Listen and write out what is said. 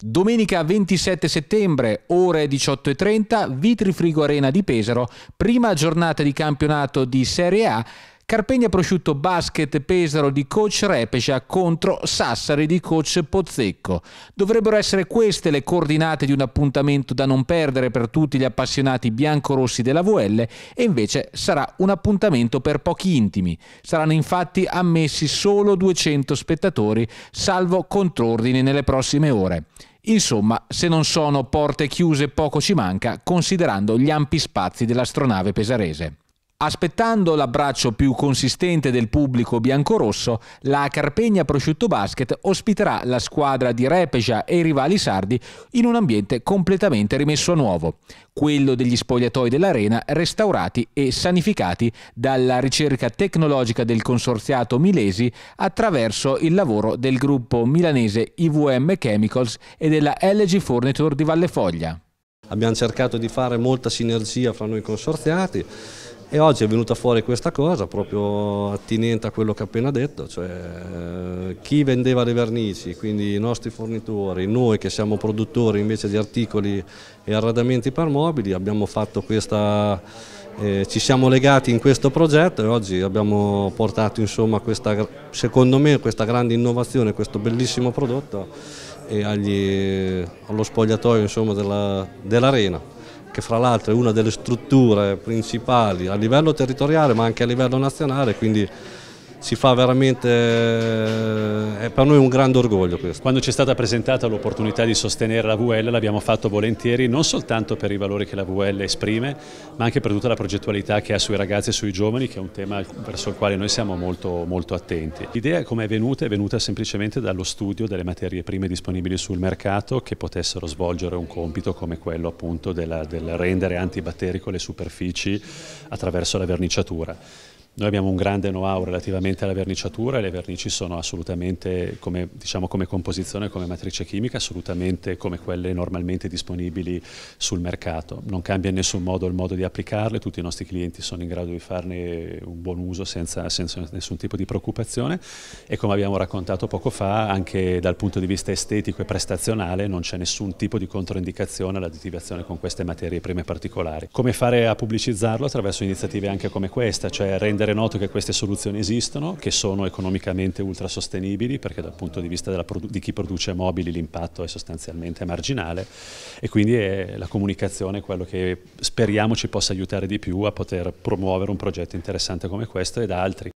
Domenica 27 settembre, ore 18.30, Vitrifrigo Arena di Pesaro, prima giornata di campionato di Serie A Carpegna prosciutto basket Pesaro di coach Repescia contro Sassari di coach Pozzecco. Dovrebbero essere queste le coordinate di un appuntamento da non perdere per tutti gli appassionati biancorossi della VL e invece sarà un appuntamento per pochi intimi. Saranno infatti ammessi solo 200 spettatori, salvo contrordini nelle prossime ore. Insomma, se non sono porte chiuse poco ci manca, considerando gli ampi spazi dell'astronave pesarese. Aspettando l'abbraccio più consistente del pubblico biancorosso, la Carpegna Prosciutto Basket ospiterà la squadra di Repeja e i rivali sardi in un ambiente completamente rimesso a nuovo, quello degli spogliatoi dell'arena restaurati e sanificati dalla ricerca tecnologica del consorziato Milesi attraverso il lavoro del gruppo milanese IVM Chemicals e della LG Furniture di Vallefoglia. Abbiamo cercato di fare molta sinergia fra noi consorziati e oggi è venuta fuori questa cosa, proprio attinente a quello che ho appena detto, cioè eh, chi vendeva le vernici, quindi i nostri fornitori, noi che siamo produttori invece di articoli e arredamenti per mobili, abbiamo fatto questa, eh, ci siamo legati in questo progetto e oggi abbiamo portato insomma questa, secondo me questa grande innovazione, questo bellissimo prodotto eh, agli, allo spogliatoio dell'arena che fra l'altro è una delle strutture principali a livello territoriale ma anche a livello nazionale, quindi si fa veramente, eh, è per noi un grande orgoglio questo. Quando ci è stata presentata l'opportunità di sostenere la VL l'abbiamo fatto volentieri non soltanto per i valori che la VL esprime ma anche per tutta la progettualità che ha sui ragazzi e sui giovani che è un tema verso il quale noi siamo molto, molto attenti. L'idea come è venuta è venuta semplicemente dallo studio delle materie prime disponibili sul mercato che potessero svolgere un compito come quello appunto della, del rendere antibatterico le superfici attraverso la verniciatura. Noi abbiamo un grande know-how relativamente alla verniciatura e le vernici sono assolutamente, come, diciamo, come composizione, come matrice chimica, assolutamente come quelle normalmente disponibili sul mercato. Non cambia in nessun modo il modo di applicarle, tutti i nostri clienti sono in grado di farne un buon uso senza, senza nessun tipo di preoccupazione e come abbiamo raccontato poco fa, anche dal punto di vista estetico e prestazionale non c'è nessun tipo di controindicazione all'additivazione con queste materie prime particolari. Come fare a pubblicizzarlo? Attraverso iniziative anche come questa, cioè rendere rendere noto che queste soluzioni esistono, che sono economicamente ultrasostenibili perché dal punto di vista di chi produce mobili l'impatto è sostanzialmente marginale e quindi è la comunicazione quello che speriamo ci possa aiutare di più a poter promuovere un progetto interessante come questo ed altri.